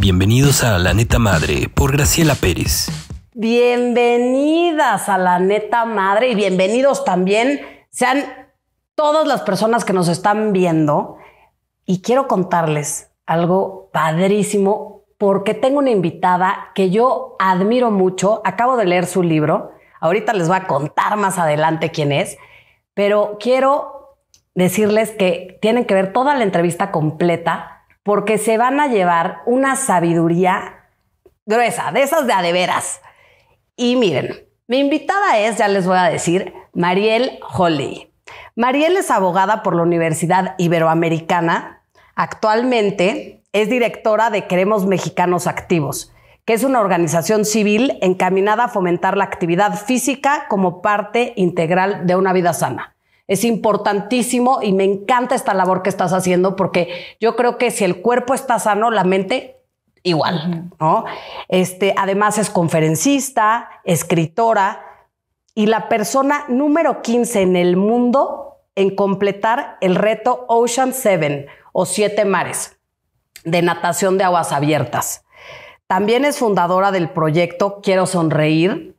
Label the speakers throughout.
Speaker 1: Bienvenidos a La Neta Madre por Graciela Pérez. Bienvenidas a La Neta Madre y bienvenidos también sean todas las personas que nos están viendo. Y quiero contarles algo padrísimo porque tengo una invitada que yo admiro mucho. Acabo de leer su libro. Ahorita les voy a contar más adelante quién es. Pero quiero decirles que tienen que ver toda la entrevista completa porque se van a llevar una sabiduría gruesa, de esas de adeveras. Y miren, mi invitada es, ya les voy a decir, Mariel Holly. Mariel es abogada por la Universidad Iberoamericana. Actualmente es directora de Queremos Mexicanos Activos, que es una organización civil encaminada a fomentar la actividad física como parte integral de una vida sana. Es importantísimo y me encanta esta labor que estás haciendo porque yo creo que si el cuerpo está sano, la mente igual, ¿no? Este, además es conferencista, escritora y la persona número 15 en el mundo en completar el reto Ocean Seven o Siete Mares de natación de aguas abiertas. También es fundadora del proyecto Quiero Sonreír,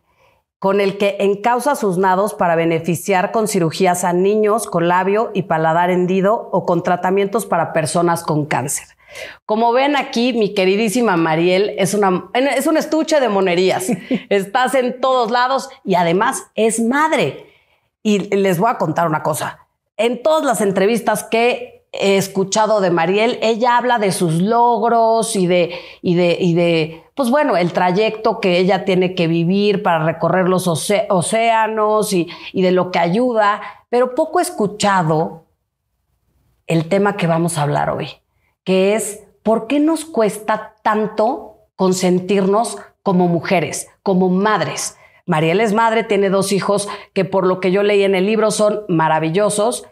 Speaker 1: con el que encausa sus nados para beneficiar con cirugías a niños con labio y paladar hendido o con tratamientos para personas con cáncer. Como ven aquí, mi queridísima Mariel es, un estuche de monerías. Estás en todos lados y además es madre. Y les voy a contar una cosa. En todas las entrevistas que he escuchado de Mariel, ella habla de sus logros y de, y de, y de pues bueno, el trayecto que ella tiene que vivir para recorrer los océanos y, de lo que ayuda, pero poco escuchado el tema que vamos a hablar hoy, que es por qué nos cuesta tanto consentirnos como mujeres, como madres. Mariela es madre, tiene dos hijos que por lo que yo leí en el libro son maravillosos,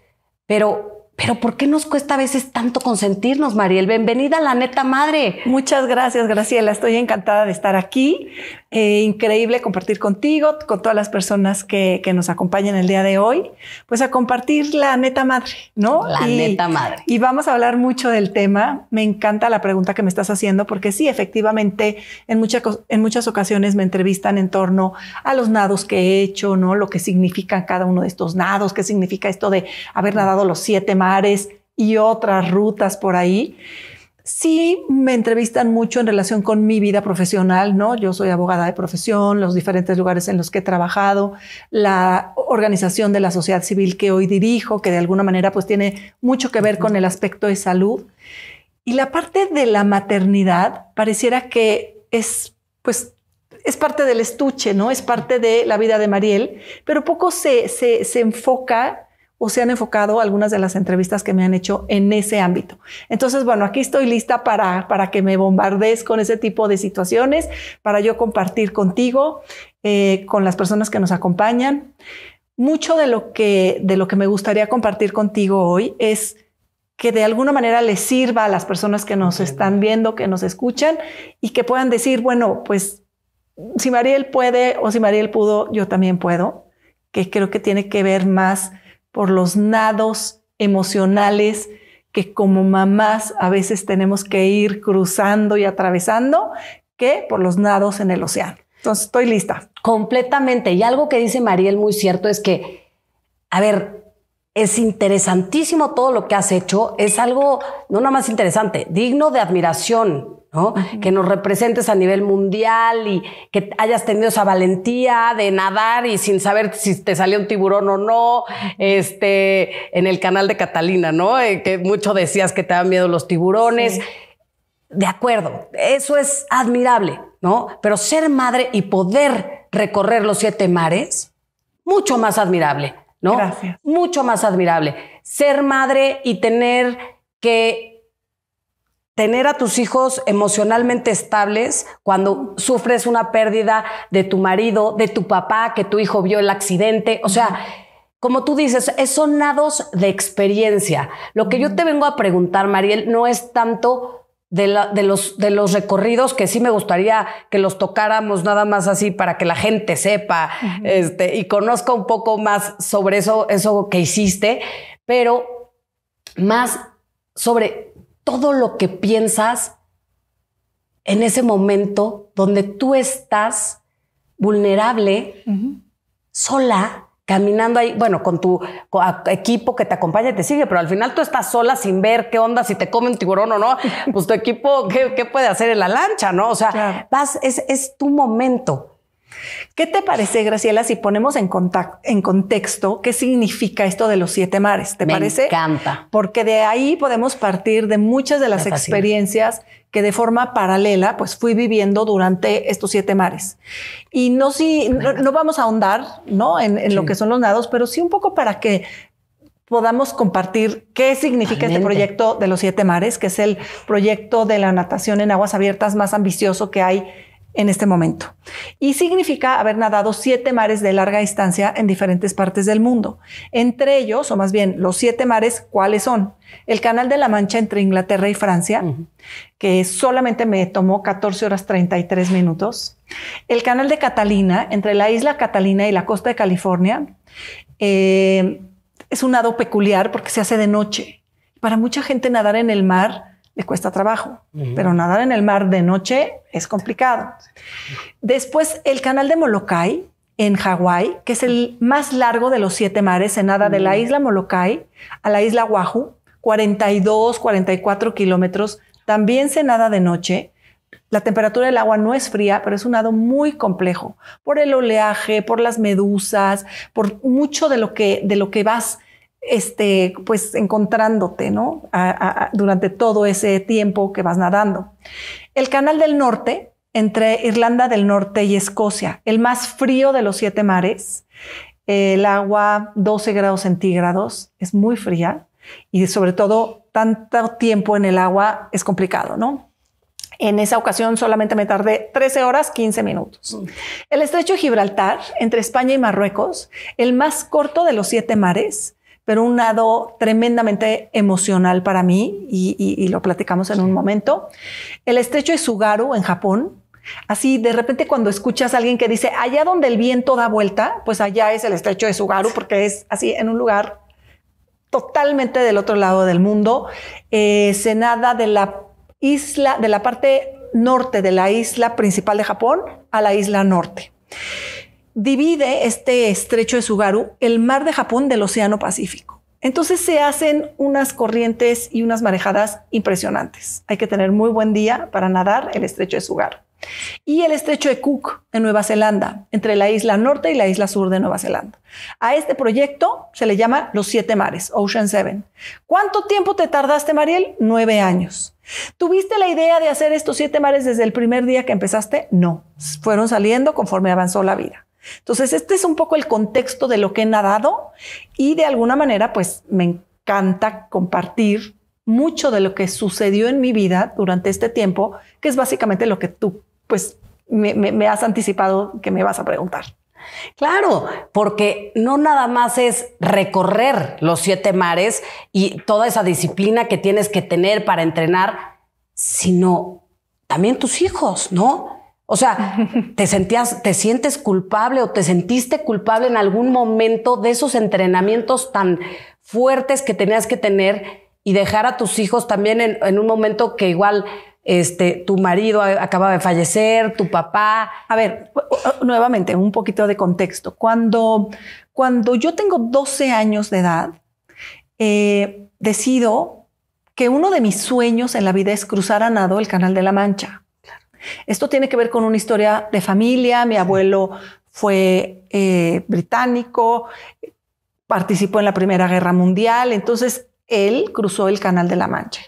Speaker 1: pero pero ¿por qué nos cuesta a veces tanto consentirnos, Mariel? Bienvenida a la neta madre. Muchas gracias, Graciela. Estoy encantada
Speaker 2: de estar aquí. Eh, increíble compartir contigo, con todas las personas que, nos acompañan el día de hoy, pues a compartir la neta madre, ¿no? La neta madre. Y vamos a hablar mucho del tema. Me encanta la pregunta que me estás haciendo, porque sí, efectivamente, en, muchas en muchas ocasiones me entrevistan en torno a los nados que he hecho, ¿no? Lo que significan cada uno de estos nados, qué significa esto de haber nadado los siete más y otras rutas por ahí. Sí me entrevistan mucho en relación con mi vida profesional, ¿no? Yo soy abogada de profesión, los diferentes lugares en los que he trabajado, la organización de la sociedad civil que hoy dirijo, que de alguna manera pues tiene mucho que ver con el aspecto de salud. Y la parte de la maternidad pareciera que es pues es parte del estuche, ¿no? Es parte de la vida de Mariel, pero poco se, se, se enfoca o se han enfocado algunas de las entrevistas que me han hecho en ese ámbito. Entonces, bueno, aquí estoy lista para, para que me bombardees con ese tipo de situaciones, para yo compartir contigo, eh, con las personas que nos acompañan. Mucho de lo, que, de lo que me gustaría compartir contigo hoy es que de alguna manera les sirva a las personas que nos están viendo, que nos escuchan y que puedan decir, bueno, pues si Mariel puede o si Mariel pudo, yo también puedo, que creo que tiene que ver más por los nados emocionales que como mamás a veces tenemos que ir cruzando y atravesando que por
Speaker 1: los nados en el océano. Entonces, estoy lista. Completamente. Y algo que dice Mariel muy cierto es que, a ver, es interesantísimo todo lo que has hecho. Es algo, no nada más interesante, digno de admiración. Que nos representes a nivel mundial y que hayas tenido esa valentía de nadar y sin saber si te salió un tiburón o no, este, en el canal de Catalina, ¿no? Eh, que mucho decías que te dan miedo los tiburones. De acuerdo, eso es admirable, ¿no? Pero ser madre y poder recorrer los siete mares, mucho más admirable, ¿no? Gracias. Mucho más admirable. Ser madre y tener que tener a tus hijos emocionalmente estables cuando sufres una pérdida de tu marido, de tu papá, que tu hijo vio el accidente. O sea, como tú dices, son nados de experiencia. Lo que yo te vengo a preguntar, Mariel, no es tanto de, los, recorridos que sí me gustaría que los tocáramos nada más así para que la gente sepa este, y conozca un poco más sobre eso, eso que hiciste, pero más sobre todo lo que piensas en ese momento donde tú estás vulnerable, sola, caminando ahí, bueno, con tu equipo que te acompaña y te sigue, pero al final tú estás sola sin ver qué onda, si te come un tiburón o no, pues tu equipo, ¿qué, puede hacer en la lancha, no? O sea, vas, es, es tu momento. ¿Qué te parece, Graciela, si ponemos en, en
Speaker 2: contexto qué significa esto de los siete mares? ¿Te Me parece? encanta. Porque de ahí podemos partir de muchas de las experiencias que de forma paralela pues fui viviendo durante estos siete mares. Y no, si, no, vamos a ahondar ¿no? en, lo que son los nados, pero sí un poco para que podamos compartir qué significa este proyecto de los siete mares, que es el proyecto de la natación en aguas abiertas más ambicioso que hay en este momento. Y significa haber nadado siete mares de larga distancia en diferentes partes del mundo. Entre ellos, o más bien los siete mares, ¿cuáles son? El Canal de la Mancha entre Inglaterra y Francia, que solamente me tomó 14 horas 33 minutos. El Canal de Catalina entre la isla Catalina y la costa de California. Eh, es un nado peculiar porque se hace de noche. Para mucha gente nadar en el mar le cuesta trabajo, pero nadar en el mar de noche es complicado. Después, el canal de Molokai en Hawái, que es el más largo de los siete mares, se nada de la isla Molokai a la isla Oahu, 42, 44 kilómetros, también se nada de noche. La temperatura del agua no es fría, pero es un nado muy complejo por el oleaje, por las medusas, por mucho de lo que, de lo que vas este, pues encontrándote, durante todo ese tiempo que vas nadando. El Canal del Norte, entre Irlanda del Norte y Escocia, el más frío de los siete mares, el agua 12 grados centígrados, es muy fría y sobre todo tanto tiempo en el agua es complicado, ¿no? En esa ocasión solamente me tardé 13 horas 15 minutos. Mm. El estrecho de Gibraltar, entre España y Marruecos, el más corto de los siete mares, pero un lado tremendamente emocional para mí y, lo platicamos en un momento. El estrecho de Sugaru en Japón, Así, de repente cuando escuchas a alguien que dice, allá donde el viento da vuelta, pues allá es el estrecho de Sugaru, porque es así en un lugar totalmente del otro lado del mundo. Eh, se nada de la isla, de la parte norte de la isla principal de Japón a la isla norte divide este estrecho de Sugaru, el mar de Japón del Océano Pacífico. Entonces se hacen unas corrientes y unas marejadas impresionantes. Hay que tener muy buen día para nadar el estrecho de Sugaru. Y el estrecho de Cook en Nueva Zelanda, entre la isla norte y la isla sur de Nueva Zelanda. A este proyecto se le llama Los Siete Mares, Ocean Seven. ¿Cuánto tiempo te tardaste, Mariel? Nueve años. ¿Tuviste la idea de hacer estos siete mares desde el primer día que empezaste? No, fueron saliendo conforme avanzó la vida. Entonces, este es un poco el contexto de lo que he nadado y de alguna manera, pues me encanta compartir mucho de lo que sucedió en mi vida durante este tiempo, que es básicamente lo que tú, pues, me, has anticipado que me vas a preguntar.
Speaker 1: Claro, porque no nada más es recorrer los siete mares y toda esa disciplina que tienes que tener para entrenar, sino también tus hijos, ¿no? O sea, ¿te sentías, te sientes culpable o te sentiste culpable en algún momento de esos entrenamientos tan fuertes que tenías que tener y dejar a tus hijos también en, un momento que igual este, tu marido acaba de fallecer, tu papá. A ver, nuevamente, un poquito de contexto. Cuando, cuando
Speaker 2: yo tengo 12 años de edad, eh, decido que uno de mis sueños en la vida es cruzar a nado el Canal de la Mancha. Esto tiene que ver con una historia de familia. Mi abuelo fue eh, británico, participó en la Primera Guerra Mundial, entonces él cruzó el Canal de la Mancha.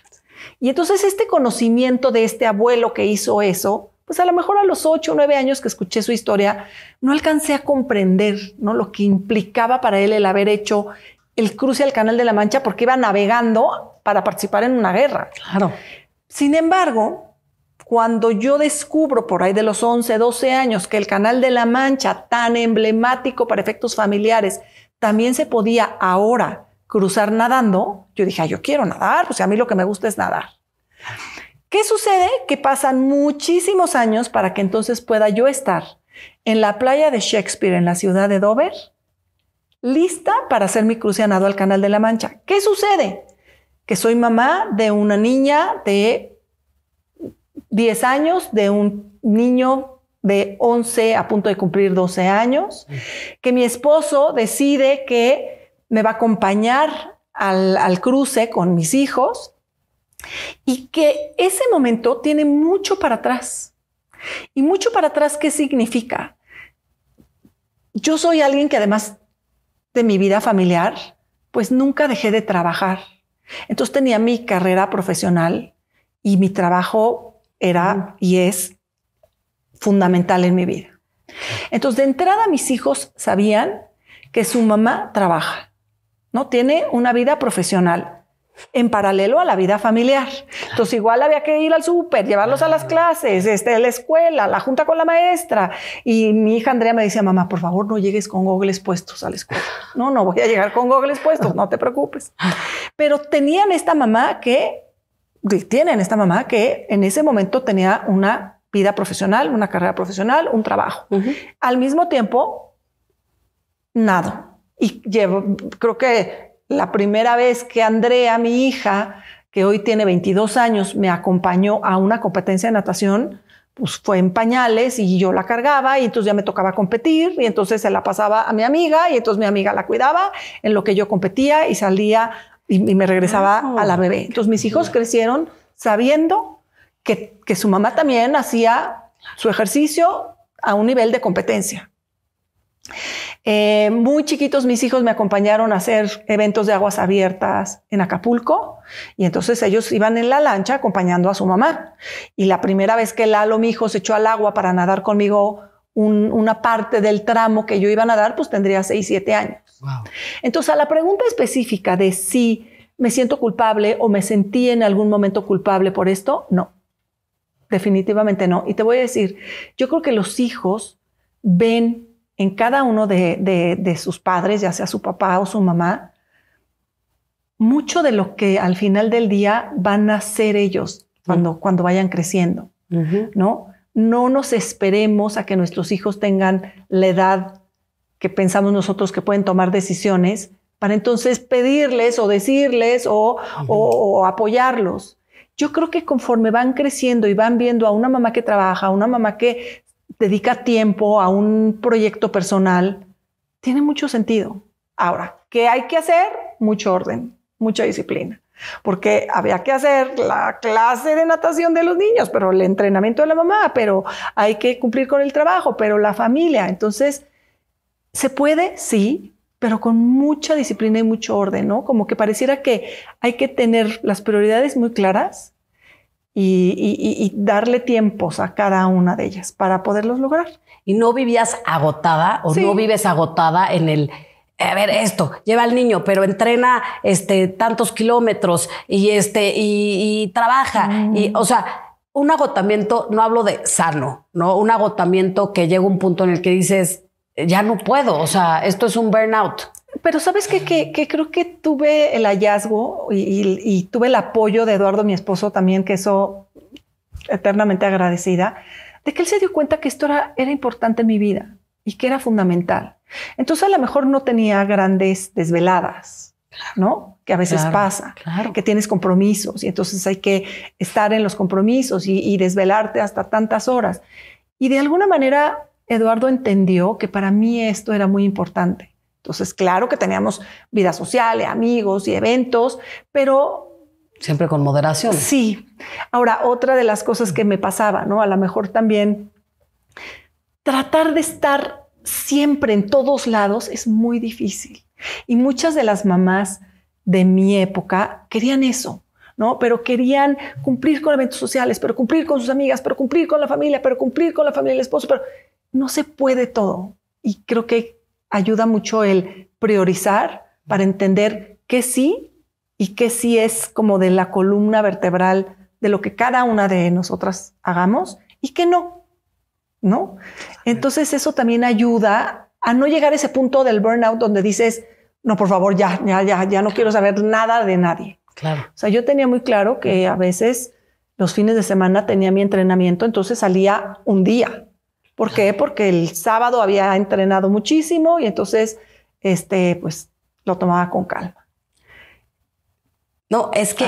Speaker 2: Y entonces este conocimiento de este abuelo que hizo eso, pues a lo mejor a los ocho o nueve años que escuché su historia, no alcancé a comprender ¿no? lo que implicaba para él el haber hecho el cruce al Canal de la Mancha porque iba navegando para participar en una guerra. Claro. Sin embargo, cuando yo descubro por ahí de los 11, 12 años que el Canal de la Mancha, tan emblemático para efectos familiares, también se podía ahora cruzar nadando, yo dije, ah, yo quiero nadar, pues a mí lo que me gusta es nadar. ¿Qué sucede? Que pasan muchísimos años para que entonces pueda yo estar en la playa de Shakespeare en la ciudad de Dover, lista para hacer mi cruce a nado al Canal de la Mancha. ¿Qué sucede? Que soy mamá de una niña de 10 años de un niño de 11 a punto de cumplir 12 años, que mi esposo decide que me va a acompañar al, al cruce con mis hijos y que ese momento tiene mucho para atrás. ¿Y mucho para atrás qué significa? Yo soy alguien que además de mi vida familiar, pues nunca dejé de trabajar. Entonces tenía mi carrera profesional y mi trabajo era y es fundamental en mi vida. Entonces, de entrada, mis hijos sabían que su mamá trabaja, ¿no? Tiene una vida profesional en paralelo a la vida familiar. Entonces, igual había que ir al súper, llevarlos a las clases, este, a la escuela, la junta con la maestra. Y mi hija Andrea me decía, mamá, por favor, no llegues con gogles puestos a la escuela. No, no voy a llegar con gogles puestos, no te preocupes. Pero tenían esta mamá que tienen esta mamá que en ese momento tenía una vida profesional, una carrera profesional, un trabajo. Al mismo tiempo, nada. Y llevo, creo que la primera vez que Andrea, mi hija, que hoy tiene 22 años, me acompañó a una competencia de natación, pues fue en pañales y yo la cargaba y entonces ya me tocaba competir y entonces se la pasaba a mi amiga y entonces mi amiga la cuidaba en lo que yo competía y salía y, me regresaba a la bebé. Entonces mis hijos crecieron sabiendo que, su mamá también hacía su ejercicio a un nivel de competencia. Eh, muy chiquitos mis hijos me acompañaron a hacer eventos de aguas abiertas en Acapulco y entonces ellos iban en la lancha acompañando a su mamá. Y la primera vez que Lalo, mi hijo, se echó al agua para nadar conmigo una parte del tramo que yo iba a nadar, pues tendría 6, siete años. Wow. Entonces, a la pregunta específica de si me siento culpable o me sentí en algún momento culpable por esto, no, definitivamente no. Y te voy a decir, yo creo que los hijos ven en cada uno de, sus padres, ya sea su papá o su mamá, mucho de lo que al final del día van a ser ellos cuando, vayan creciendo, ¿no? No nos esperemos a que nuestros hijos tengan la edad que pensamos nosotros que pueden tomar decisiones para entonces pedirles o decirles o, apoyarlos. Yo creo que conforme van creciendo y van viendo a una mamá que trabaja, a una mamá que dedica tiempo a un proyecto personal, tiene mucho sentido. Ahora, ¿qué hay que hacer? Mucho orden, mucha disciplina. Porque había que hacer la clase de natación de los niños, pero el entrenamiento de la mamá, pero hay que cumplir con el trabajo, pero la familia. Entonces, se puede, sí, pero con mucha disciplina y mucho orden, ¿no? Como que pareciera que hay que tener las prioridades muy claras y, darle tiempos a cada una de ellas para
Speaker 1: poderlos lograr. ¿Y no vivías agotada o no vives agotada en el eh, a ver esto, lleva al niño, pero entrena este tantos kilómetros y este y, trabaja mm. y o sea, un agotamiento, no hablo de sano, ¿no? Un agotamiento que llega un punto en el que dices, ya no puedo, o sea, esto es un burnout. Pero sabes que, creo que tuve el hallazgo y, tuve el apoyo de
Speaker 2: Eduardo, mi esposo también, que eso eternamente agradecida, de que él se dio cuenta que esto era, era importante en mi vida y que era fundamental. Entonces a lo mejor no tenía grandes desveladas, ¿no? Que a veces pasa, claro. que tienes compromisos y entonces hay que estar en los compromisos y desvelarte hasta tantas horas. Y de alguna manera Eduardo entendió que para mí esto era muy importante. Entonces, claro que teníamos vida social, amigos y eventos, pero...
Speaker 1: Siempre con moderación.
Speaker 2: Sí. Ahora, otra de las cosas que me pasaba, ¿no? A lo mejor también tratar de estar siempre en todos lados es muy difícil. Y muchas de las mamás de mi época querían eso, ¿no? Pero querían cumplir con eventos sociales, pero cumplir con sus amigas, pero cumplir con la familia, pero cumplir con la familia del esposo, pero no se puede todo. Y creo que ayuda mucho el priorizar para entender qué sí y qué sí es como de la columna vertebral de lo que cada una de nosotras hagamos y qué no, ¿no? Entonces eso también ayuda a no llegar a ese punto del burnout donde dices, no, por favor, ya, ya, ya, ya no quiero saber nada de nadie. Claro. O sea, yo tenía muy claro que a veces los fines de semana tenía mi entrenamiento, entonces salía un día ¿Por qué? Porque el sábado había entrenado muchísimo y entonces, este, pues lo tomaba con calma.
Speaker 1: No, es que,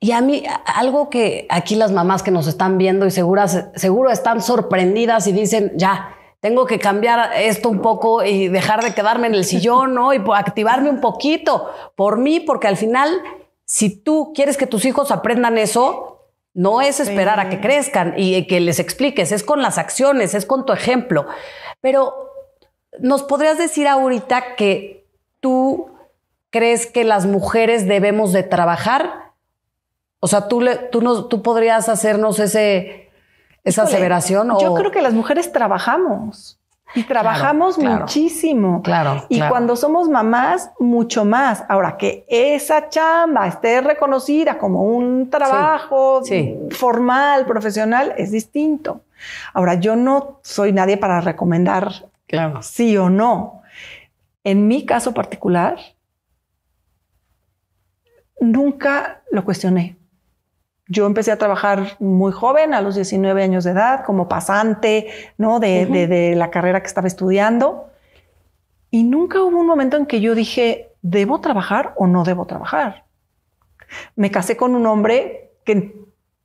Speaker 1: y a mí, algo que aquí las mamás que nos están viendo y seguras, seguro están sorprendidas y dicen, ya, tengo que cambiar esto un poco y dejar de quedarme en el sillón, ¿no? Y activarme un poquito por mí, porque al final, si tú quieres que tus hijos aprendan eso, no es esperar a que crezcan y que les expliques, es con las acciones, es con tu ejemplo. Pero ¿nos podrías decir ahorita que tú crees que las mujeres debemos de trabajar? O sea, tú, tú, tú podrías hacernos ese, esa aseveración. Yo creo que las mujeres trabajamos
Speaker 2: y trabajamos muchísimo. Claro. Y cuando
Speaker 1: somos mamás,
Speaker 2: mucho más. Ahora, que esa chamba esté reconocida como un trabajo formal, profesional, es distinto. Ahora, yo no soy nadie para recomendar sí o no. En mi caso particular, nunca lo cuestioné yo empecé a trabajar muy joven, a los 19 años de edad, como pasante, De, la carrera que estaba estudiando. Y nunca hubo un momento en que yo dije, ¿debo trabajar o no debo trabajar? Me casé con un hombre que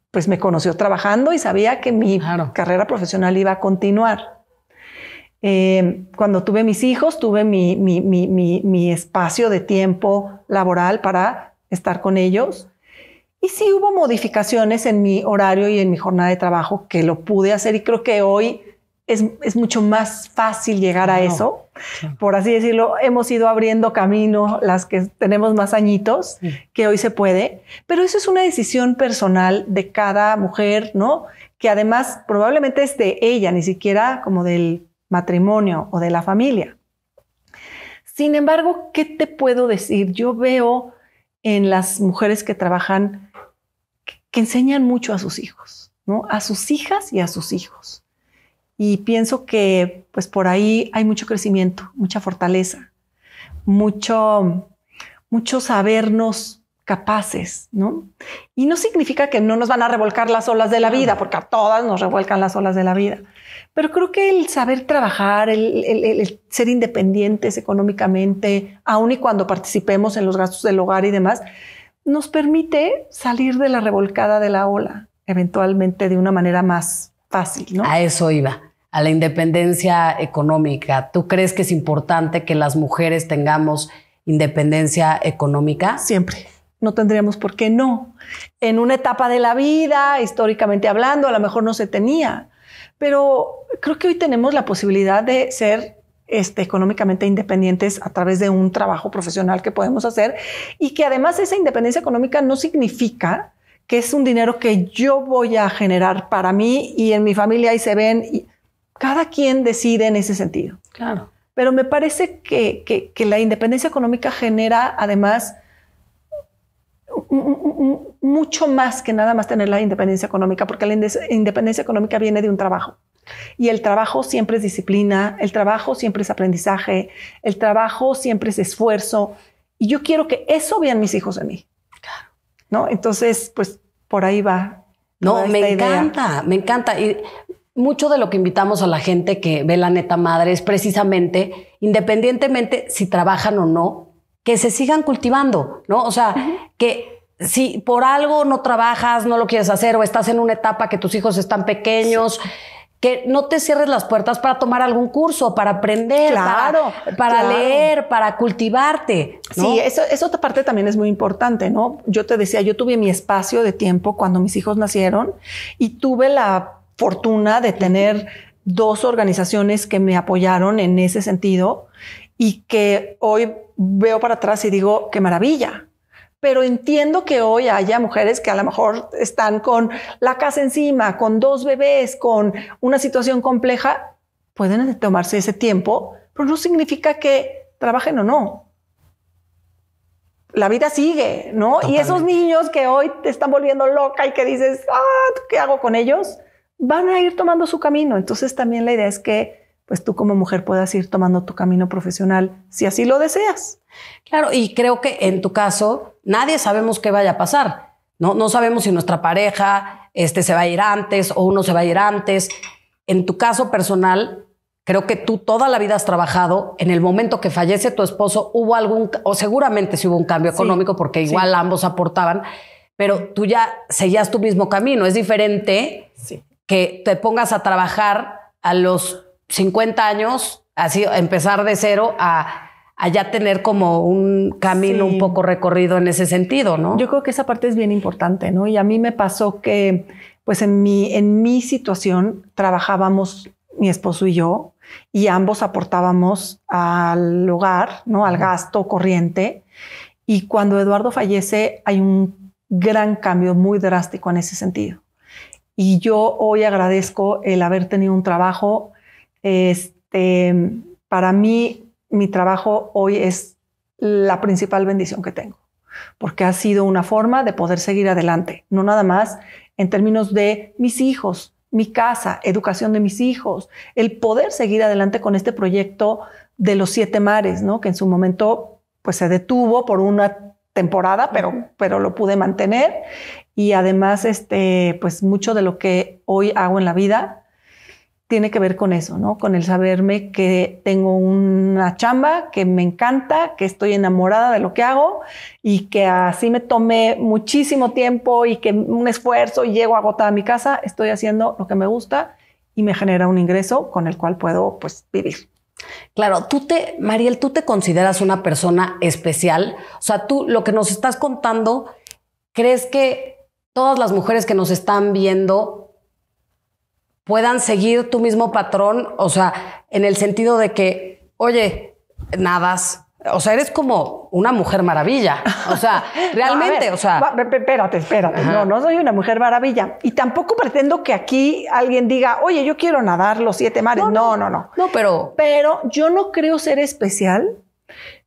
Speaker 2: pues me conoció trabajando y sabía que mi carrera profesional iba a continuar. Eh, cuando tuve mis hijos, tuve mi espacio de tiempo laboral para estar con ellos y sí hubo modificaciones en mi horario y en mi jornada de trabajo que lo pude hacer y creo que hoy es, mucho más fácil llegar a eso. Por así decirlo, hemos ido abriendo camino las que tenemos más añitos, que hoy se puede, pero eso es una decisión personal de cada mujer, ¿no? Que además probablemente es de ella, ni siquiera como del matrimonio o de la familia. Sin embargo, ¿qué te puedo decir? Yo veo en las mujeres que trabajan que enseñan mucho a sus hijos, ¿no? A sus hijas y a sus hijos. Y pienso que pues por ahí hay mucho crecimiento, mucha fortaleza, mucho, mucho sabernos capaces, ¿no? Y no significa que no nos van a revolcar las olas de la vida, porque a todas nos revuelcan las olas de la vida. Pero creo que el saber trabajar, el, el ser independientes económicamente, aun y cuando participemos en los gastos del hogar y demás, nos permite salir de la revolcada
Speaker 1: de la ola, eventualmente de una manera más fácil, ¿no? A eso iba, a la independencia económica. ¿Tú crees que es importante que las mujeres tengamos independencia económica? Siempre. No tendríamos por qué no. En una
Speaker 2: etapa de la vida, históricamente hablando, a lo mejor no se tenía, pero creo que hoy tenemos la posibilidad de ser este, económicamente independientes a través de un trabajo profesional que podemos hacer y que además esa independencia económica no significa que es un dinero que yo voy a generar para mí y en mi familia y se ven. Y cada quien decide en ese sentido. Claro. Pero me parece que la independencia económica genera además mucho más que nada más tener la independencia económica, porque la independencia económica viene de un trabajo. Y el trabajo siempre es disciplina, el trabajo siempre es aprendizaje, el trabajo siempre es esfuerzo. Y yo quiero que eso vean mis hijos a mí. Claro. ¿No? Entonces, pues
Speaker 1: por ahí va. No, me encanta, me encanta. Y mucho de lo que invitamos a la gente que ve la neta madre es precisamente, independientemente si trabajan o no, que se sigan cultivando, ¿no? O sea, que si por algo no trabajas, no lo quieres hacer o estás en una etapa que tus hijos están pequeños que no te cierres las puertas para tomar algún curso, para aprender, para, leer, para cultivarte.
Speaker 2: Sí, eso, esa otra parte también es muy importante, ¿no? Yo te decía, yo tuve mi espacio de tiempo cuando mis hijos nacieron y tuve la fortuna de tener dos organizaciones que me apoyaron en ese sentido y que hoy veo para atrás y digo, qué maravilla, pero entiendo que hoy haya mujeres que a lo mejor están con la casa encima, con dos bebés, con una situación compleja, pueden tomarse ese tiempo, pero no significa que trabajen o no. La vida sigue, ¿no? Y esos niños que hoy te están volviendo loca y que dices, ah, ¿qué hago con ellos? Van a ir tomando su camino. Entonces también la idea es
Speaker 1: que pues tú como mujer puedas ir tomando tu camino profesional si así lo deseas. Claro, y creo que en tu caso nadie sabemos qué vaya a pasar. No, no sabemos si nuestra pareja este, se va a ir antes o uno se va a ir antes. En tu caso personal, creo que tú toda la vida has trabajado. En el momento que fallece tu esposo, hubo algún, o seguramente sí hubo un cambio económico, porque igual ambos aportaban, pero tú ya seguías tu mismo camino. Es diferente que te pongas a trabajar a los 50 años, así empezar de cero a allá tener como un camino un poco recorrido en ese sentido, ¿no? Yo
Speaker 2: creo que esa parte es bien importante, ¿no? Y a mí me pasó que, pues en mi, en mi situación trabajábamos mi esposo y yo y ambos aportábamos al hogar, ¿no? Al gasto corriente. Y cuando Eduardo fallece hay un gran cambio muy drástico en ese sentido. Y yo hoy agradezco el haber tenido un trabajo, este, para mí mi trabajo hoy es la principal bendición que tengo, porque ha sido una forma de poder seguir adelante, no nada más en términos de mis hijos, mi casa, educación de mis hijos, el poder seguir adelante con este proyecto de los siete mares, ¿no? que en su momento pues se detuvo por una temporada, pero, pero lo pude mantener y además este, pues mucho de lo que hoy hago en la vida tiene que ver con eso, ¿no? Con el saberme que tengo una chamba que me encanta, que estoy enamorada de lo que hago y que así me tomé muchísimo tiempo y que un esfuerzo y llego agotada a mi casa, estoy haciendo lo que me gusta y me genera un ingreso con el
Speaker 1: cual puedo pues vivir. Claro, tú te, Mariel, tú te consideras una persona especial. O sea, tú lo que nos estás contando, ¿crees que todas las mujeres que nos están viendo puedan seguir tu mismo patrón, o sea, en el sentido de que, oye, nadas, o sea, eres como una mujer maravilla. O sea, realmente, o sea.
Speaker 2: Espérate, espérate. No, no soy una mujer maravilla. Y tampoco pretendo que aquí alguien diga, oye, yo quiero nadar los siete mares. No, no, no. No, no. no pero. Pero yo no creo ser especial,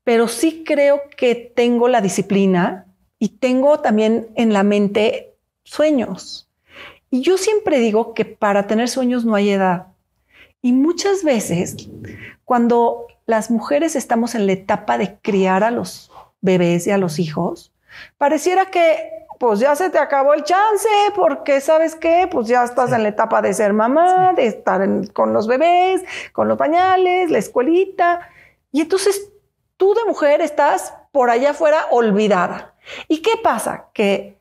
Speaker 2: pero sí creo que tengo la disciplina y tengo también en la mente sueños. Y yo siempre digo que para tener sueños no hay edad. Y muchas veces, cuando las mujeres estamos en la etapa de criar a los bebés y a los hijos, pareciera que pues ya se te acabó el chance, porque sabes qué, pues ya estás en la etapa de ser mamá, de estar con los bebés, con los pañales, la escuelita. Y entonces tú de mujer estás por allá afuera olvidada. ¿Y qué pasa? Que,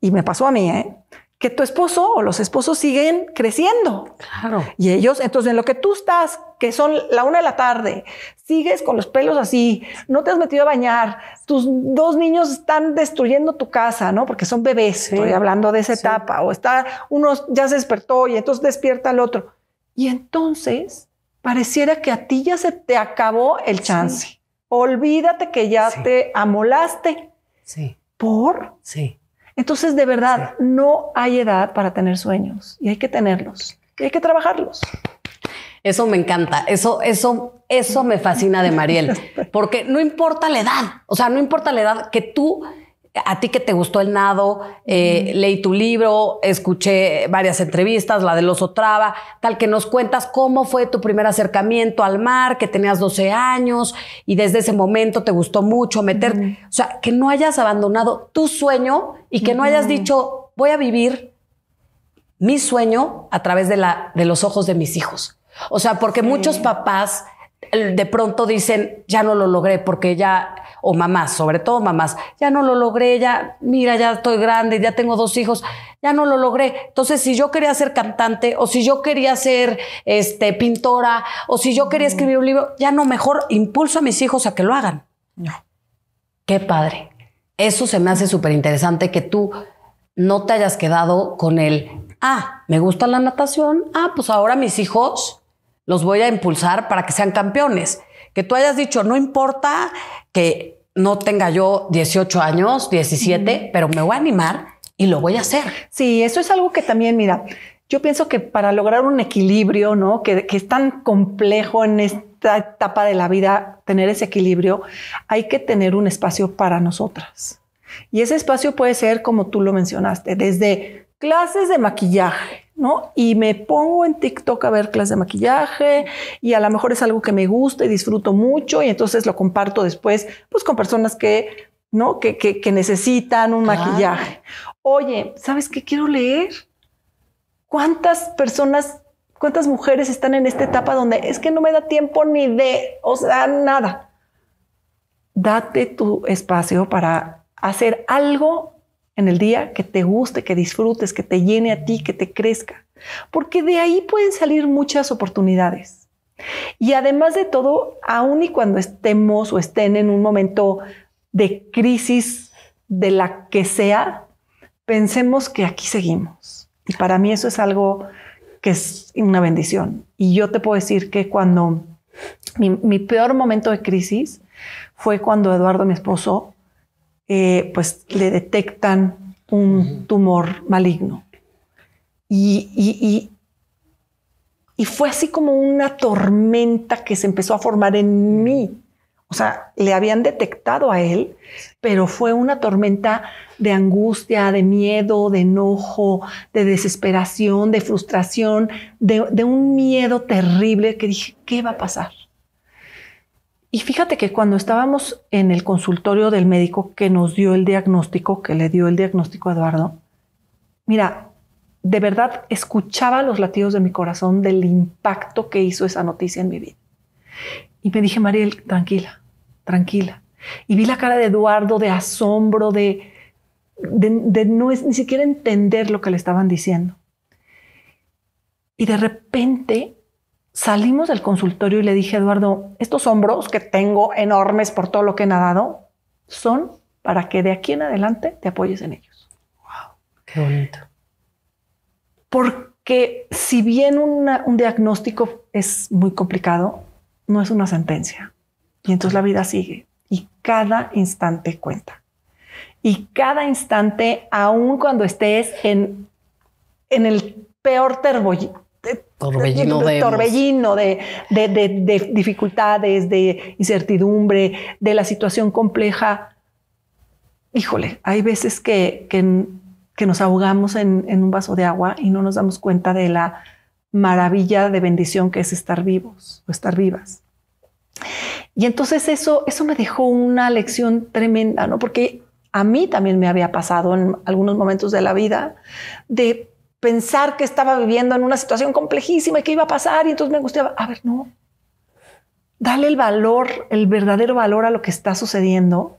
Speaker 2: y me pasó a mí, ¿eh? que tu esposo o los esposos siguen creciendo. Claro. Y ellos, entonces, en lo que tú estás, que son la una de la tarde, sigues con los pelos así, no te has metido a bañar, tus dos niños están destruyendo tu casa, ¿no? Porque son bebés, estoy hablando de esa etapa, o está, uno ya se despertó y entonces despierta al otro. Y entonces, pareciera que a ti ya se te acabó el chance. Olvídate que ya te amolaste. Sí. ¿Por? Sí entonces, de verdad,
Speaker 1: no hay edad para tener sueños y hay que tenerlos y hay que trabajarlos. Eso me encanta, eso, eso, eso me fascina de Mariel, porque no importa la edad, o sea, no importa la edad que tú a ti que te gustó el nado, eh, leí tu libro, escuché varias entrevistas, la de oso traba, tal que nos cuentas cómo fue tu primer acercamiento al mar, que tenías 12 años y desde ese momento te gustó mucho meter. O sea, que no hayas abandonado tu sueño y que no hayas dicho, voy a vivir mi sueño a través de, la, de los ojos de mis hijos. O sea, porque muchos papás eh, de pronto dicen, ya no lo logré porque ya o mamás, sobre todo mamás, ya no lo logré, ya, mira, ya estoy grande, ya tengo dos hijos, ya no lo logré. Entonces, si yo quería ser cantante, o si yo quería ser este, pintora, o si yo quería mm. escribir un libro, ya no, mejor impulso a mis hijos a que lo hagan. No. Qué padre. Eso se me hace súper interesante que tú no te hayas quedado con el, ah, me gusta la natación, ah, pues ahora mis hijos los voy a impulsar para que sean campeones. Que tú hayas dicho, no importa que no tenga yo 18 años, 17, pero me voy a animar y lo voy a hacer. Sí, eso es algo que también, mira, yo pienso que para lograr un equilibrio, ¿no? Que, que
Speaker 2: es tan complejo en esta etapa de la vida, tener ese equilibrio, hay que tener un espacio para nosotras. Y ese espacio puede ser, como tú lo mencionaste, desde clases de maquillaje, y me pongo en TikTok a ver clases de maquillaje y a lo mejor es algo que me gusta y disfruto mucho y entonces lo comparto después, pues con personas que, ¿no? Que, necesitan un maquillaje. Oye, ¿sabes qué quiero leer? ¿Cuántas personas, cuántas mujeres están en esta etapa donde es que no me da tiempo ni de, o sea, nada? Date tu espacio para hacer algo en el día que te guste, que disfrutes, que te llene a ti, que te crezca, porque de ahí pueden salir muchas oportunidades. Y además de todo, aun y cuando estemos o estén en un momento de crisis de la que sea, pensemos que aquí seguimos. Y para mí eso es algo que es una bendición. Y yo te puedo decir que cuando mi, mi peor momento de crisis fue cuando Eduardo, mi esposo, eh, pues le detectan un tumor maligno. Y, y, fue así como una tormenta que se empezó a formar en mí. O sea, le habían detectado a él, pero fue una tormenta de angustia, de miedo, de enojo, de desesperación, de frustración, de, de un miedo terrible que dije, ¿qué va a pasar? Y fíjate que cuando estábamos en el consultorio del médico que nos dio el diagnóstico, que le dio el diagnóstico a Eduardo, mira, de verdad escuchaba los latidos de mi corazón del impacto que hizo esa noticia en mi vida. Y me dije, Mariel, tranquila, tranquila. Y vi la cara de Eduardo de asombro, de, de, de no es, ni siquiera entender lo que le estaban diciendo. Y de repente Salimos del consultorio y le dije, Eduardo, estos hombros que tengo enormes por todo lo que he nadado, son para que de aquí en adelante te apoyes en ellos.
Speaker 1: ¡Wow! ¡Qué bonito!
Speaker 2: Porque si bien un diagnóstico es muy complicado, no es una sentencia. Y entonces la vida sigue y cada instante cuenta. Y cada instante, aun cuando estés en, en el peor terboy
Speaker 1: torbellino de, torbellino
Speaker 2: de, dificultades, de incertidumbre, de la situación compleja. Híjole, hay veces que, que, nos ahogamos en, un vaso de agua y no nos damos cuenta de la maravilla de bendición que es estar vivos o estar vivas. Y entonces eso, eso me dejó una lección tremenda, ¿no? Porque a mí también me había pasado en algunos momentos de la vida de pensar que estaba viviendo en una situación complejísima y que iba a pasar y entonces me gustaba, A ver, no. Dale el valor, el verdadero valor a lo que está sucediendo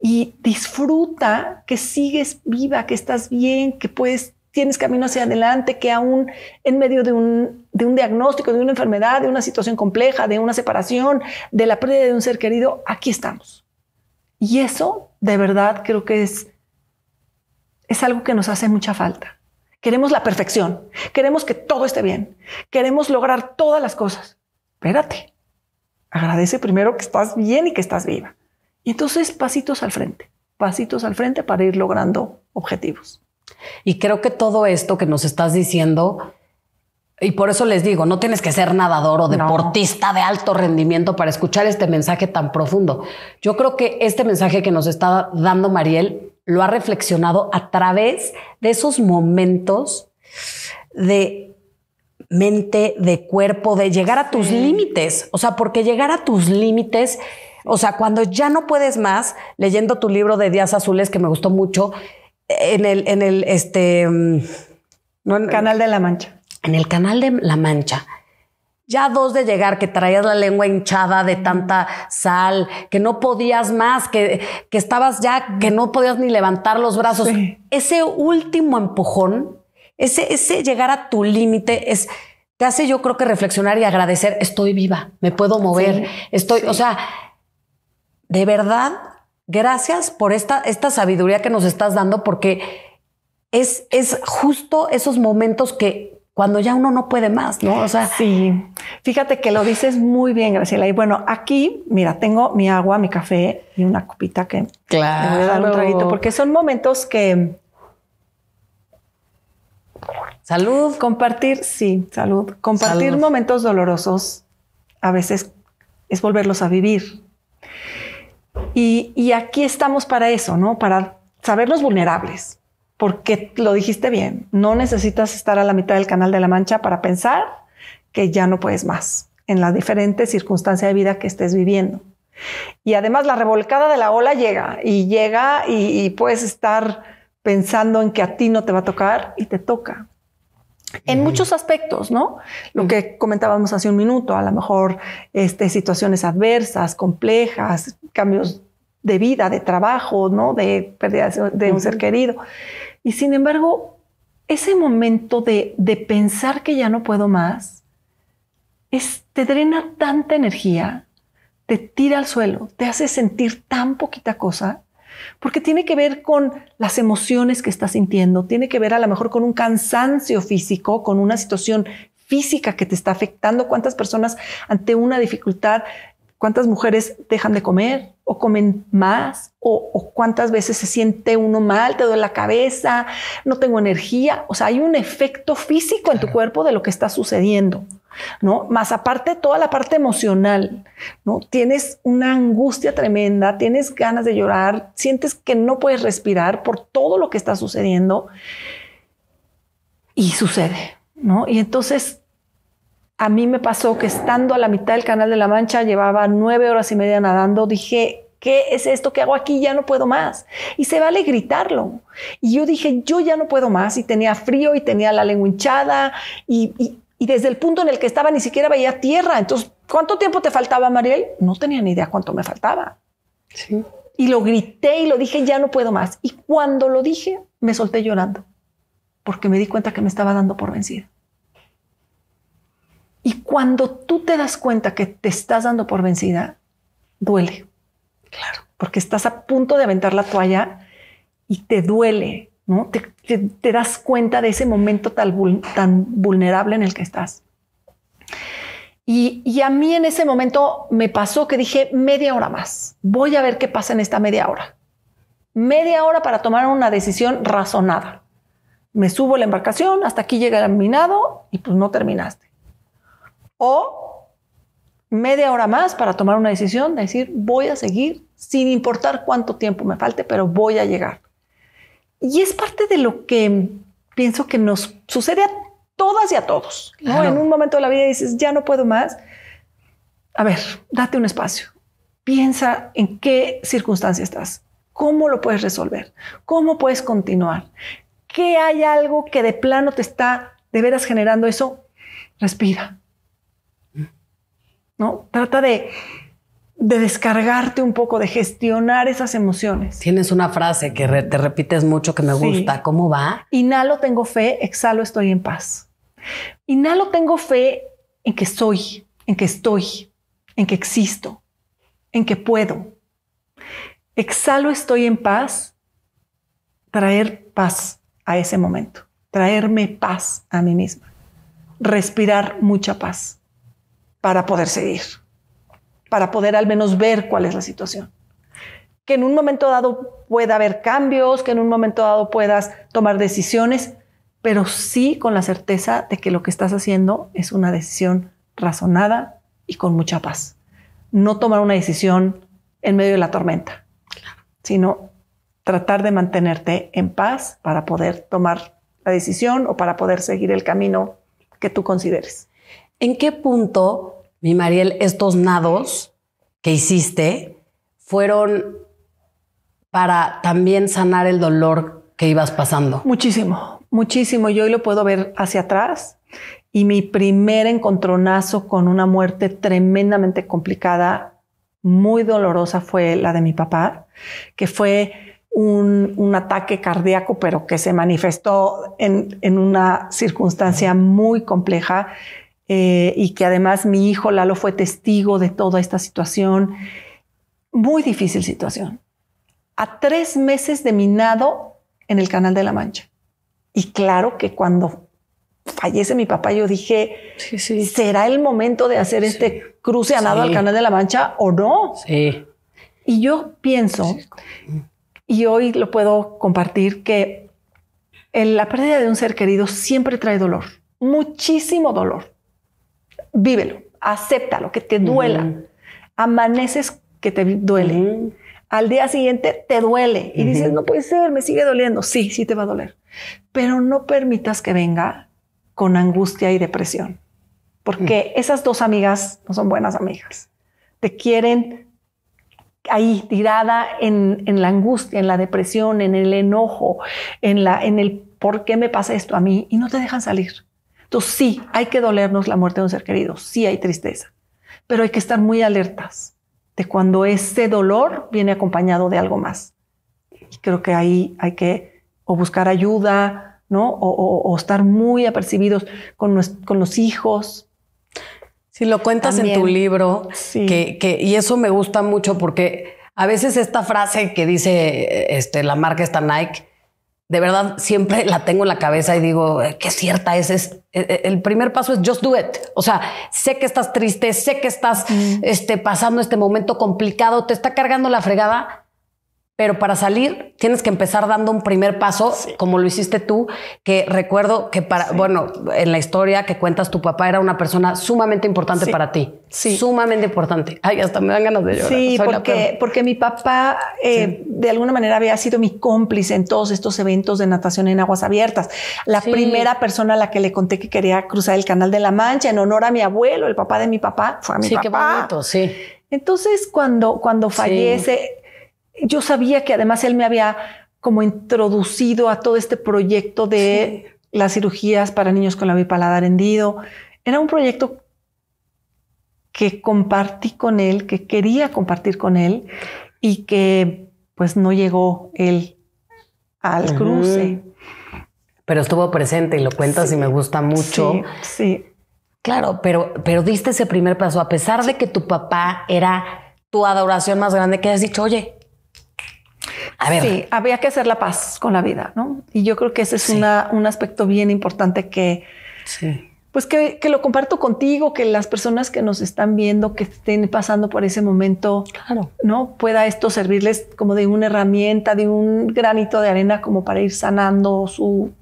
Speaker 2: y disfruta que sigues viva, que estás bien, que puedes, tienes camino hacia adelante, que aún en medio de un, de un diagnóstico, de una enfermedad, de una situación compleja, de una separación, de la pérdida de un ser querido, aquí estamos. Y eso, de verdad, creo que es, es algo que nos hace mucha falta. Queremos la perfección. Queremos que todo esté bien. Queremos lograr todas las cosas. Espérate. Agradece primero que estás bien y que estás viva. Y entonces pasitos al frente, pasitos al frente para ir logrando objetivos.
Speaker 1: Y creo que todo esto que nos estás diciendo, y por eso les digo, no tienes que ser nadador o deportista de alto rendimiento para escuchar este mensaje tan profundo. Yo creo que este mensaje que nos está dando Mariel lo ha reflexionado a través de esos momentos de mente, de cuerpo, de llegar a tus límites. O sea, porque llegar a tus límites, o sea, cuando ya no puedes más, leyendo tu libro de Días Azules, que me gustó mucho, en el, en el, este... Mm, no, en, canal de la Mancha. En el canal de La Mancha ya dos de llegar, que traías la lengua hinchada de tanta sal, que no podías más, que, que estabas ya, que no podías ni levantar los brazos. Ese último empujón, ese, ese llegar a tu límite es te hace yo creo que reflexionar y agradecer, estoy viva, me puedo mover, estoy, o sea, de verdad, gracias por esta, esta sabiduría que nos estás dando porque es, es justo esos momentos que, cuando ya uno no puede más, ¿no? O sea, sí.
Speaker 2: Fíjate que lo dices muy bien, Graciela. Y bueno, aquí, mira, tengo mi agua, mi café y una copita que
Speaker 1: claro. voy a dar un traguito, porque
Speaker 2: son momentos que. Salud. Compartir, sí, salud. Compartir momentos dolorosos a veces es volverlos a vivir. Y, y aquí estamos para eso, ¿no? Para sabernos vulnerables porque lo dijiste bien, no necesitas estar a la mitad del canal de la mancha para pensar que ya no puedes más en las diferentes circunstancias de vida que estés viviendo. Y además la revolcada de la ola llega y llega y, puedes estar pensando en que a ti no te va a tocar y te toca. En muchos aspectos, ¿no? Lo que comentábamos hace un minuto, a lo mejor este, situaciones adversas, complejas, cambios de vida, de trabajo, ¿no? De pérdida de un ser querido. Y sin embargo, ese momento de, pensar que ya no puedo más, te drena tanta energía, te tira al suelo, te hace sentir tan poquita cosa, porque tiene que ver con las emociones que estás sintiendo, tiene que ver a lo mejor con un cansancio físico, con una situación física que te está afectando, cuántas personas ante una dificultad, cuántas mujeres dejan de comer, o comen más o, cuántas veces se siente uno mal, te duele la cabeza, no tengo energía. O sea, hay un efecto físico en tu cuerpo de lo que está sucediendo, ¿no? Más aparte toda la parte emocional, ¿no? Tienes una angustia tremenda, tienes ganas de llorar, sientes que no puedes respirar por todo lo que está sucediendo y sucede, ¿no? Y entonces a mí me pasó que estando a la mitad del Canal de la Mancha, llevaba nueve horas y media nadando, dije, ¿qué es esto que hago aquí? Ya no puedo más. Y se vale gritarlo. Y yo dije, yo ya no puedo más. Y tenía frío y tenía la lengua hinchada y, desde el punto en el que estaba ni siquiera veía tierra. Entonces, ¿cuánto tiempo te faltaba, Mariel? No tenía ni idea cuánto me faltaba. Y lo grité y lo dije, ya no puedo más. Y cuando lo dije, me solté llorando, porque me di cuenta que me estaba dando por vencida. Y cuando tú te das cuenta que te estás dando por vencida, duele. Claro, porque estás a punto de aventar la toalla y te duele, ¿no? Te, das cuenta de ese momento tan, vulnerable en el que estás. Y, a mí en ese momento me pasó que dije media hora más, voy a ver qué pasa en esta media hora. Media hora para tomar una decisión razonada. Me subo a la embarcación, hasta aquí llega el minado y pues no terminaste o media hora más para tomar una decisión, de decir, voy a seguir sin importar cuánto tiempo me falte, pero voy a llegar. Y es parte de lo que pienso que nos sucede a todas y a todos. En un momento de la vida dices, ya no puedo más. A ver, date un espacio. Piensa en qué circunstancia estás, cómo lo puedes resolver, cómo puedes continuar, qué hay algo que de plano te está de veras generando eso. Respira, ¿no? Trata de, descargarte un poco, de gestionar
Speaker 1: esas emociones. Tienes una frase que te repites mucho que me gusta. ¿Cómo va?
Speaker 2: Inhalo, tengo fe, exhalo, estoy en paz. Inhalo, tengo fe en que soy, en que estoy, en que existo, en que puedo. Exhalo, estoy en paz. Traer paz a ese momento, traerme paz a mí misma, respirar mucha paz para poder seguir, para poder al menos ver cuál es la situación. Que en un momento dado pueda haber cambios, que en un momento dado puedas tomar decisiones, pero sí con la certeza de que lo que estás haciendo es una decisión razonada y con mucha paz. No tomar una decisión en medio de la tormenta, sino tratar de mantenerte en paz para poder tomar
Speaker 1: la decisión o para poder seguir el camino que tú consideres. ¿En qué punto, mi Mariel, estos nados que hiciste fueron para también sanar el dolor que ibas pasando? Muchísimo,
Speaker 2: muchísimo. Yo hoy lo puedo ver hacia atrás y mi primer encontronazo con una muerte tremendamente complicada, muy dolorosa, fue la de mi papá, que fue un, ataque cardíaco, pero que se manifestó en una circunstancia muy compleja eh, y que además mi hijo Lalo fue testigo de toda esta situación. Muy difícil situación. A tres meses de mi nado en el Canal de la Mancha. Y claro que cuando fallece mi papá, yo dije, ¿será el momento de hacer este cruce a nado al Canal de la Mancha o no?
Speaker 1: Y
Speaker 2: yo pienso, y hoy lo puedo compartir, que la pérdida de un ser querido siempre trae dolor, muchísimo dolor vívelo, acéptalo, que te duela. Amaneces que te duele. Al día siguiente te duele y dices, no puede ser, me sigue doliendo. Sí, sí te va a doler. Pero no permitas que venga con angustia y depresión, porque esas dos amigas no son buenas amigas. Te quieren ahí tirada en, en, la angustia, en la depresión, en el enojo, en, la, en el por qué me pasa esto a mí y no te dejan salir. Entonces sí, hay que dolernos la muerte de un ser querido, sí hay tristeza, pero hay que estar muy alertas de cuando ese dolor viene acompañado de algo más. Y creo que ahí hay que o buscar ayuda,
Speaker 1: ¿no? O, estar muy apercibidos con, los
Speaker 2: hijos,
Speaker 1: si lo cuentas en tu libro, y eso me gusta mucho porque a veces esta frase que dice este, la marca está Nike, de verdad siempre la tengo en la cabeza y digo, eh, qué cierta es, es e, e, el primer paso es just do it. O sea, sé que estás triste, sé que estás mm. este, pasando este momento complicado, te está cargando la fregada, pero para salir tienes que empezar dando un primer paso, como lo hiciste tú, que recuerdo que para, bueno, en la historia que cuentas, tu papá era una persona sumamente importante para ti. Sí. Sumamente importante. Ay, hasta me dan ganas de llorar. Sí,
Speaker 2: porque, mi papá eh, de alguna manera había sido mi cómplice en todos estos eventos de natación en aguas abiertas. La primera persona a la que le conté que quería cruzar el Canal de la Mancha en honor a mi abuelo, el papá de mi papá, fue a mi papá. Sí, qué bonito, sí. Entonces, cuando, cuando fallece, yo sabía que además él me había como introducido a todo este proyecto de las cirugías para niños con la bipalada rendido. Era un proyecto que compartí con él, que quería compartir con él y que pues no llegó él al cruce.
Speaker 1: Pero estuvo presente y lo cuentas y me gusta mucho. Sí, sí. Claro, pero, pero diste ese primer paso, a pesar de que tu papá era tu adoración más grande, que has dicho, oye, Sí, había que hacer la paz con la vida, ¿no? Y yo creo que ese es un
Speaker 2: aspecto bien importante que, pues que, lo comparto contigo, que las personas que nos están viendo, que estén pasando por ese momento, ¿no? Pueda esto servirles como de una herramienta, de un granito de arena como para ir sanando su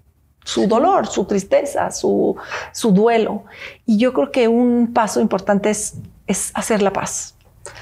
Speaker 2: dolor, su tristeza, su, su duelo. Y yo creo que un paso importante es, es hacer la paz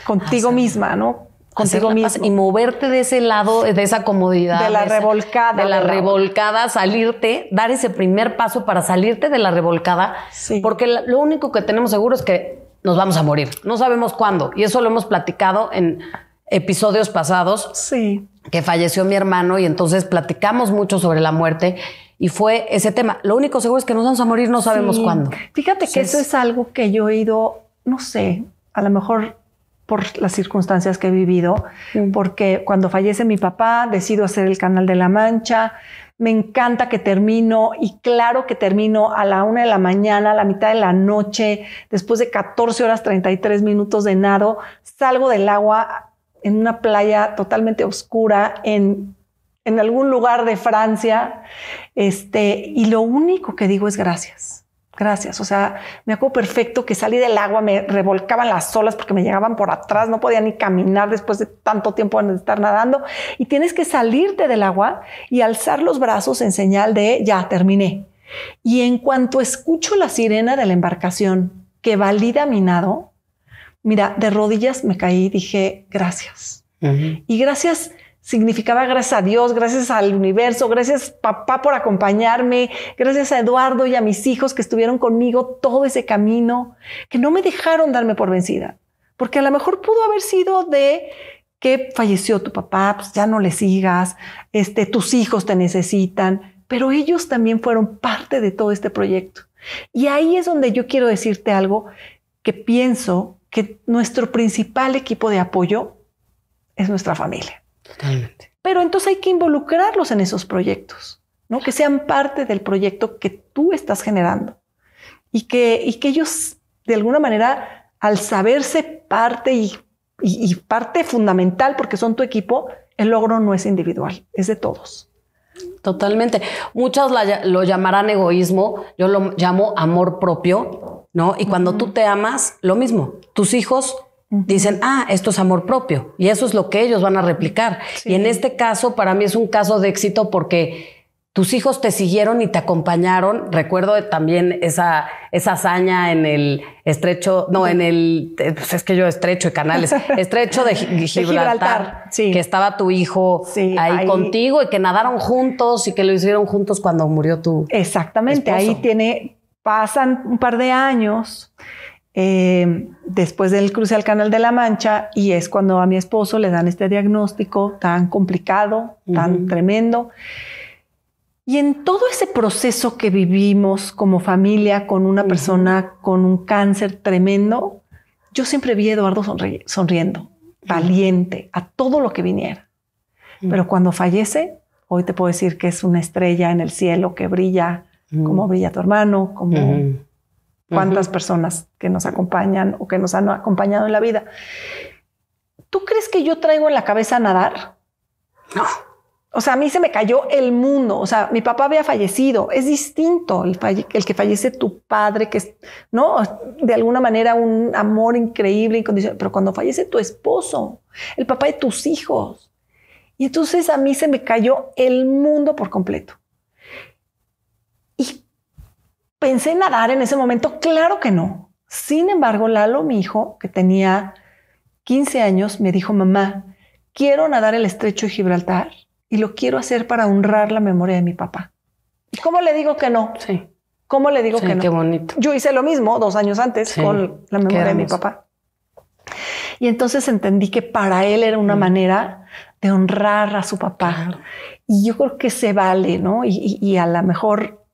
Speaker 2: contigo misma, ¿no? contigo mismo. Y
Speaker 1: moverte de ese lado, de esa comodidad. De la revolcada. de la, revolcada, salirte, dar ese primer paso para salirte de la revolcada. Sí. Porque lo único que tenemos seguro es que nos vamos a morir. No sabemos cuándo. Y eso lo hemos platicado en episodios pasados. Sí. Que falleció mi hermano y entonces platicamos mucho sobre la muerte. Y fue ese tema. Lo único seguro es que nos vamos a morir, no sabemos cuándo. Fíjate que eso es algo que yo he ido, no sé, a lo mejor por
Speaker 2: las circunstancias que he vivido, porque cuando fallece mi papá decido hacer el Canal de la Mancha, me encanta que termino y claro que termino a la una de la mañana, a la mitad de la noche, después de 14 horas 33 minutos de nado, salgo del agua en una playa totalmente oscura en, algún lugar de Francia, este, y lo único que digo es gracias. Gracias. O sea, me acuerdo perfecto que salí del agua, me revolcaban las olas porque me llegaban por atrás, no podía ni caminar después de tanto tiempo de estar nadando. Y tienes que salirte del agua y alzar los brazos en señal de ya terminé. Y en cuanto escucho la sirena de la embarcación que valida mi nado, mira, de rodillas me caí y dije gracias. Y gracias significaba gracias a Dios, gracias al universo, gracias papá por acompañarme, gracias a Eduardo y a mis hijos que estuvieron conmigo todo ese camino, que no me dejaron darme por vencida, porque a lo mejor pudo haber sido de que falleció tu papá, pues ya no le sigas, este, tus hijos te necesitan, pero ellos también fueron parte de todo este proyecto. Y ahí es donde yo quiero decirte algo que pienso que nuestro principal equipo de apoyo es nuestra familia.
Speaker 1: Totalmente.
Speaker 2: Pero entonces hay que involucrarlos en esos proyectos, ¿no? Que sean parte del proyecto que tú estás generando y que, que ellos, de alguna manera, al saberse parte y, parte fundamental, porque son tu equipo,
Speaker 1: el logro no es individual, es de todos. Totalmente. Muchas lo llamarán egoísmo, yo lo llamo amor propio, ¿no? Y cuando tú te amas, lo mismo. Tus hijos Dicen, ah, esto es amor propio. Y eso es lo que ellos van a replicar. Y en este caso, para mí es un caso de éxito porque tus hijos te siguieron y te acompañaron. Recuerdo también esa, esa hazaña en el estrecho, no, en el, eh, pues es que yo estrecho y canales, estrecho de, Gibraltar, que estaba tu hijo ahí, contigo y que nadaron juntos y que lo hicieron juntos cuando murió tu. Exactamente, ahí tiene, pasan un par de años.
Speaker 2: Em, después del cruce al Canal de la Mancha y es cuando a mi esposo le dan este diagnóstico tan complicado, tan tremendo. Y en todo ese proceso que vivimos como familia con una persona con un cáncer tremendo, yo siempre vi a Eduardo sonriendo, valiente a todo lo que viniera. Pero cuando fallece, hoy te puedo decir que es una estrella en el cielo que brilla, como brilla tu hermano, como cuántas personas que nos acompañan o que nos han acompañado en la vida. ¿Tú crees que yo traigo en la cabeza nadar? No. O sea, a mí se me cayó el mundo. O sea, mi papá había fallecido. Es distinto el, que fallece tu padre, que es, ¿no? De alguna manera un amor increíble, incondicional. Pero cuando fallece tu esposo, el papá de tus hijos. Y entonces a mí se me cayó el mundo por completo. Pensé en nadar en ese momento, claro que no. Sin embargo, Lalo, mi hijo, que tenía 15 años, me dijo, mamá, quiero nadar el estrecho de Gibraltar y lo quiero hacer para honrar la memoria de mi papá. ¿Cómo le digo que no? Sí. ¿Cómo le digo que no? Qué bonito. Yo hice lo mismo dos años antes con la memoria de mi papá. Y entonces entendí que para él era una mm. manera de honrar a su papá. Y yo creo que se vale, ¿no? y a lo mejor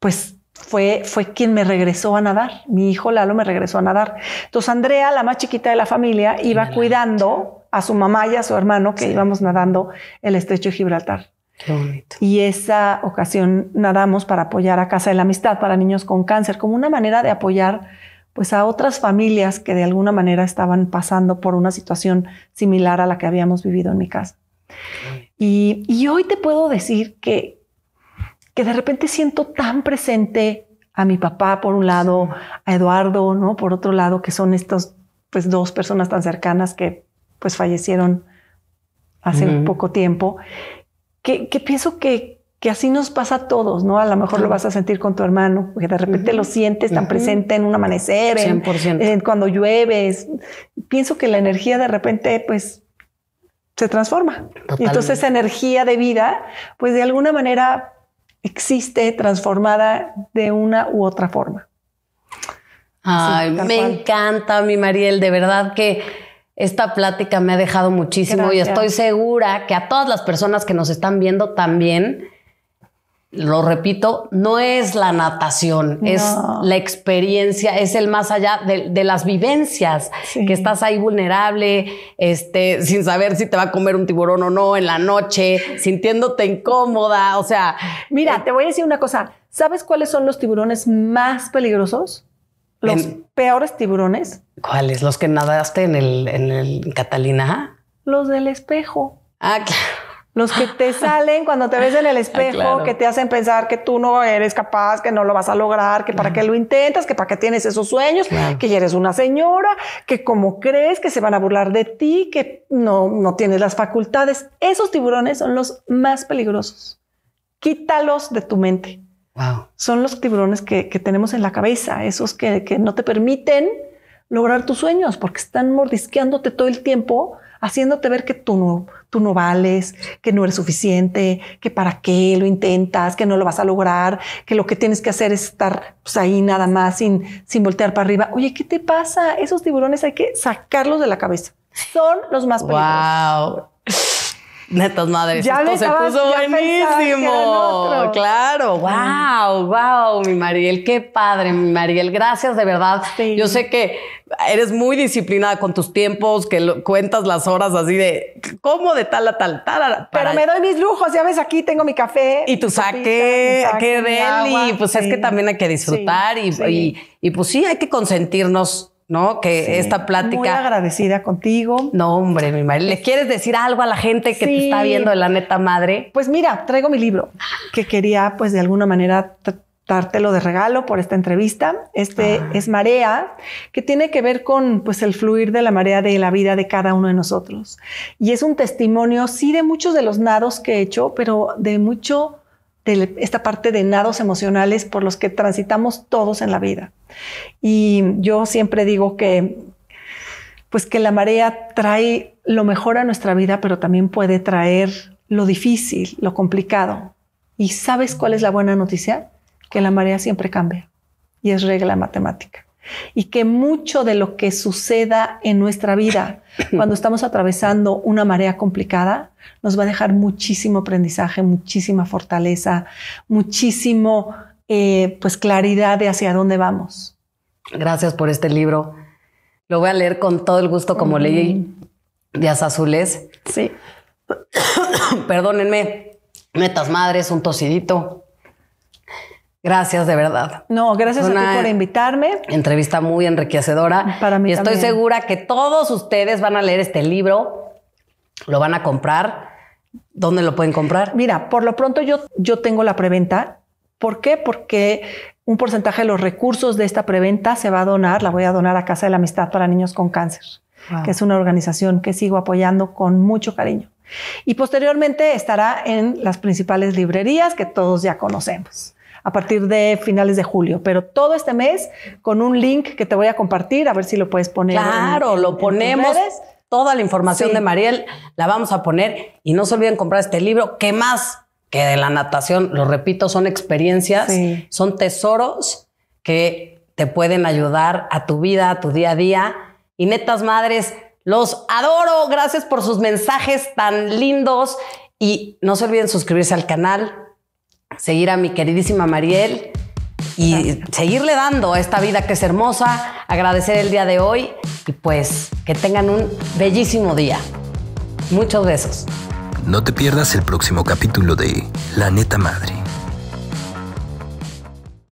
Speaker 2: pues fue, fue quien me regresó a nadar. Mi hijo Lalo me regresó a nadar. Entonces Andrea, la más chiquita de la familia, iba cuidando a su mamá y a su hermano que íbamos nadando el estrecho de Gibraltar. Qué bonito. Y esa ocasión nadamos para apoyar a Casa de la Amistad para niños con cáncer, como una manera de apoyar pues a otras familias que de alguna manera estaban pasando por una situación similar a la que habíamos vivido en mi casa. y hoy te puedo decir que, que de repente siento tan presente a mi papá por un lado, a Eduardo, ¿no? Por otro lado, que son estas pues dos personas tan cercanas que pues fallecieron hace poco tiempo, que, pienso que, así nos pasa a todos, ¿no? A lo mejor lo vas a sentir con tu hermano, porque de repente lo sientes tan presente en un amanecer, en, cuando llueves. Pienso que la energía de repente, pues, se transforma. Y entonces esa energía de vida, pues de alguna manera
Speaker 1: existe transformada de una u otra forma. Ay, me encanta, mi Mariel, de verdad que esta plática me ha dejado muchísimo y estoy segura que a todas las personas que nos están viendo también lo repito, no es la natación, es la experiencia, es el más allá de, las vivencias, que estás ahí vulnerable, este, sin saber si te va a comer un tiburón o no en la noche, sintiéndote incómoda, o sea... Mira, eh, te voy a decir una cosa, ¿sabes cuáles son los tiburones más peligrosos? Los peores
Speaker 2: tiburones.
Speaker 1: ¿Cuáles? ¿Los que nadaste en el, en el Catalina?
Speaker 2: Los del espejo. Ah, claro. Los que te salen cuando te ves en el ah, espejo, que te hacen pensar que tú no eres capaz, que no lo vas a lograr, que para qué lo intentas, que para qué tienes esos sueños, que ya eres una señora, que como crees que se van a burlar de ti, que no, no tienes las facultades. Esos tiburones son los más peligrosos. Quítalos de tu mente. Wow. Son los tiburones que, tenemos en la cabeza, esos que, que no te permiten lograr tus sueños porque están mordisqueándote todo el tiempo, haciéndote ver que tú no, tú no vales, que no eres suficiente, que para qué lo intentas, que no lo vas a lograr, que lo que tienes que hacer es estar pues, ahí nada más sin, sin voltear para arriba. Oye, ¿qué te pasa? Esos tiburones hay que sacarlos de la cabeza. Son los más peligrosos.
Speaker 1: Netas madres, esto se puso buenísimo. Claro, wow, wow, mi Mariel, qué padre, mi Mariel, gracias de verdad. Yo sé que eres muy disciplinada con tus tiempos, que cuentas las horas así de cómo de tal a tal, tal. Pero me doy mis lujos, ya ves, aquí tengo mi café. Y tu saque, qué y Pues es que también hay que disfrutar y, y pues sí, hay que consentirnos ¿no? Que esta plática. Muy agradecida contigo. No, hombre, mi madre. ¿Le quieres decir algo a la gente que te está viendo de la neta madre? Pues mira, traigo mi libro que quería, pues de
Speaker 2: alguna manera dártelo de regalo por esta entrevista. Este ah. es Marea, que tiene que ver con pues el fluir de la marea de la vida de cada uno de nosotros. Y es un testimonio, sí, de muchos de los nados que he hecho, pero de mucho esta parte de nados emocionales por los que transitamos todos en la vida. Y yo siempre digo que pues que la marea trae lo mejor a nuestra vida, pero también puede traer lo difícil, lo complicado. ¿Y sabes cuál es la buena noticia? Que la marea siempre cambia y es regla matemática y que mucho de lo que suceda en nuestra vida cuando estamos atravesando una marea complicada nos va a dejar muchísimo aprendizaje, muchísima fortaleza, muchísimo eh, pues claridad de hacia dónde vamos.
Speaker 1: Gracias por este libro. Lo voy a leer con todo el gusto como leí de Azules. Sí. Perdónenme, metas madres, un tocidito. Gracias, de verdad. No, gracias a ti por invitarme. Entrevista muy enriquecedora. Para mí. Y estoy segura que todos ustedes van a leer este libro, lo van a comprar. ¿Dónde lo pueden comprar? Mira, por lo pronto yo, yo tengo la preventa.
Speaker 2: ¿Por qué? Porque un porcentaje de los recursos de esta preventa se va a donar, la voy a donar a Casa de la Amistad para Niños con Cáncer, que es una organización que sigo apoyando con mucho cariño. Y posteriormente estará en las principales librerías que todos ya conocemos a partir de finales de julio, pero todo este mes con un link que te voy a compartir,
Speaker 1: a ver si lo puedes poner. Claro, lo ponemos. toda la información de Mariel la vamos a poner y no se olviden comprar este libro. que más? Que de la natación, lo repito, son experiencias, son tesoros que te pueden ayudar a tu vida, a tu día a día. Y netas madres, los adoro. Gracias por sus mensajes tan lindos y no se olviden suscribirse al canal seguir a mi queridísima Mariel y seguirle dando a esta vida que es hermosa, agradecer el día de hoy y pues que tengan un bellísimo día. Muchos besos. No te pierdas el próximo capítulo de La neta madre.